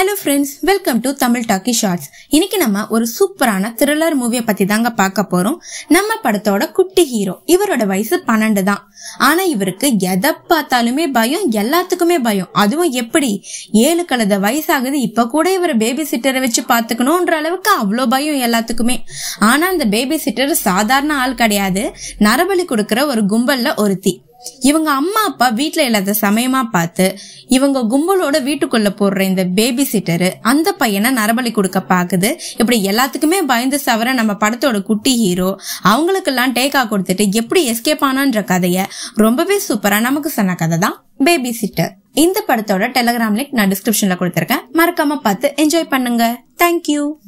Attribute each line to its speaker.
Speaker 1: hello friends welcome to Tamil talkie shorts இன்னைக்கு நம்ம ஒரு சூப்பரான த்ரில்லர் மூவியை பத்தி தாங்க பார்க்க போறோம் நம்ம படத்தோட குட்டி ஹீரோ இவரோட வயசு பன்னெண்டு தான் ஆனா இவருக்கு எதை பார்த்தாலுமே பயம் எல்லாத்துக்குமே பயம் அதுவும் எப்படி ஏழு கலத வயசாகுது இப்ப கூட இவர் பேபி சிட்டரை வச்சு பாத்துக்கணும்ன்ற அளவுக்கு அவ்வளோ பயம் எல்லாத்துக்குமே ஆனா அந்த பேபி சிட்டர் சாதாரண ஆள் கிடையாது நரபலி கொடுக்கற ஒரு கும்பல்ல ஒருத்தி இவங்க அம்மா அப்பா வீட்டில் இல்லாத சமயமா பார்த்து இவங்க கும்பலோட வீட்டுக்குள்ள போடுற இந்த பேபி சிட்டரு அந்த பையனை நரபலி கொடுக்க பாக்குது இப்படி எல்லாத்துக்குமே பயந்து சவர நம்ம படத்தோட குட்டி ஹீரோ அவங்களுக்கெல்லாம் டேக்கா கொடுத்துட்டு எப்படி எஸ்கேப் ஆனான்ற கதையை ரொம்பவே சூப்பரா நமக்கு சொன்ன கதை தான் பேபி சிட்டர் இந்த படத்தோட டெலகிராம் லிங்க் நான் டிஸ்கிரிப்ஷன்ல கொடுத்துருக்கேன் மறக்காம பார்த்து என்ஜாய் பண்ணுங்க தேங்க்யூ